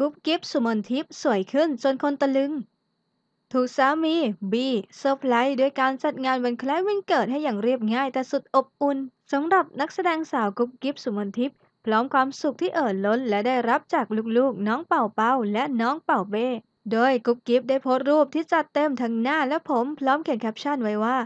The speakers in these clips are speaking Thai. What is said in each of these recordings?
กุ๊บกิ๊บสุมนทิพย์สวยขึ้นจนคนตะลึง ถูกสามีบีเซอร์ไพรส์ด้วยการจัดงานวันคล้ายวันเกิดให้อย่างเรียบง่ายแต่สุดอบอุ่นสำหรับนักแสดงสาวกุ๊บกิ๊บสุมนทิพย์พร้อมความสุขที่เอ่อล้น และได้รับจากลูกๆ น้องเป่าเป่าและน้องเป่าเบ้โดยกุ๊บกิ๊บได้โพสต์รูปที่จัดเต็มทั้งหน้าและผมพร้อมเขียนแคปชั่นไว้ว่า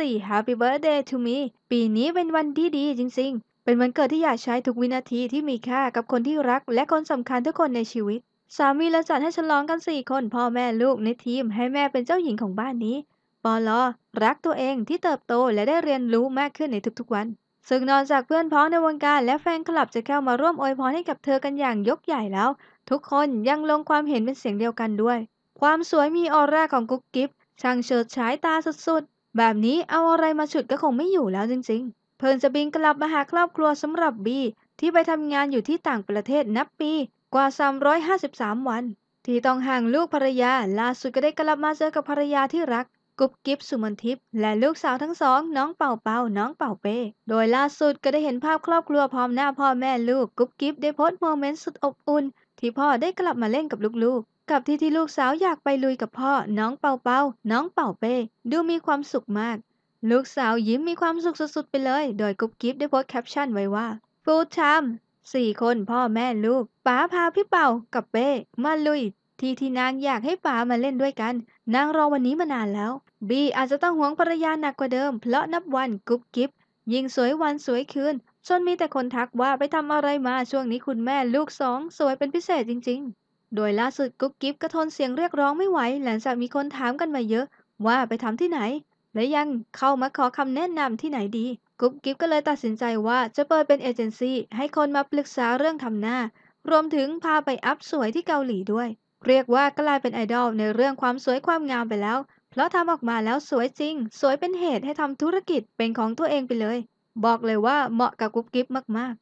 34 Happy Birthday to me ปีนี้เป็นวันที่ดีจริงเป็นวันเกิดที่อยากใช้ทุกวินาทีที่มีค่ากับคนที่รัก และคนสำคัญทุกคนในชีวิตสามีและจัดให้ฉลองกัน 4 คน พ่อแม่ลูกในทีมให้แม่เป็นเจ้าหญิงของบ้านนี้ปอลอรักตัวเองที่เติบโตและได้เรียนรู้มากขึ้นในทุกๆวัน ซึ่งนอกจากเพื่อนพ้องในวงการ และแฟนคลับจะเข้ามาร่วมอวยพรให้ กับเธอกันอย่างยกใหญ่แล้ว ทุกคนยังลงความเห็นเป็นเสียงเดียวกันด้วย ความสวยมีออร่าของกุ๊กกิฟช่างเฉิดฉายตาสุดๆแบบนี้เอาอะไรมาฉุดก็คงไม่อยู่แล้วจริงๆเพิ่งจะบินกลับมาหาครอบครัวสำหรับบี ที่ไปทำงานอยู่ที่ต่างประเทศนับปีกว่า 353 วัน ที่ต้องห่างลูกภรรยาล่าสุดก็ได้กลับมาเจอกับภรรยาที่รัก กุ๊บกิ๊บสุมนทิพย์และลูกสาวทั้งสอง น้องเป่าเป่าน้องเป่าเป้โดยล่าสุดก็ได้เห็นภาพครอบครัวพร้อมหน้าพ่อแม่ลูก กุ๊บกิ๊บได้โพสต์โมเมนต์สุดอบอุ่น ที่พ่อได้กลับมาเล่นกับลูกๆ กับที่ที่ลูกสาวอยากไปลุยกับพ่อน้องเป่าเป่าน้องเป่าเป้ดูมีความสุขมากลูกสาวยิ้มมีความสุขสุดๆ ไปเลย โดยกุ๊บกิ๊บได้โพสแคปชั่นไว้ว่าฟูดชทมสี่คนพ่อแม่ลูกป๋าพาพี่เป่า กับเป้มาลุย ที่ที่นางอยากให้ป๋ามาเล่นด้วยกัน นางรอวันนี้มานานแล้วบีอาจจะต้องห่วงภรรยาหนักกว่าเดิมเพราะนับวันกุ๊บกิ๊บยิ่งสวยวันสวยคืนจนมีแต่คนทักว่าไปทำอะไรมาช่วงนี้คุณแม่ลูกสอง สวยเป็นพิเศษจริงๆ โดยล่าสุดกุ๊บกิ๊บกระทนเสียงเรียกร้องไม่ไหวหลังจากมีคนถามกันมาเยอะ ว่าไปทำที่ไหนและยังเข้ามาขอคำแนะนำที่ไหนดี กุ๊บกิ๊บก็เลยตัดสินใจว่าจะเปิดเป็นเอเจนซี่ให้คนมาปรึกษาเรื่องทำหน้า รวมถึงพาไปอัพสวยที่เกาหลีด้วย เรียกว่ากลายเป็นไอดอลในเรื่องความสวยความงามไปแล้ว เพราะทำออกมาแล้วสวยจริง สวยเป็นเหตุให้ทำธุรกิจเป็นของตัวเองไปเลย บอกเลยว่าเหมาะกับกุ๊บกิ๊บมาก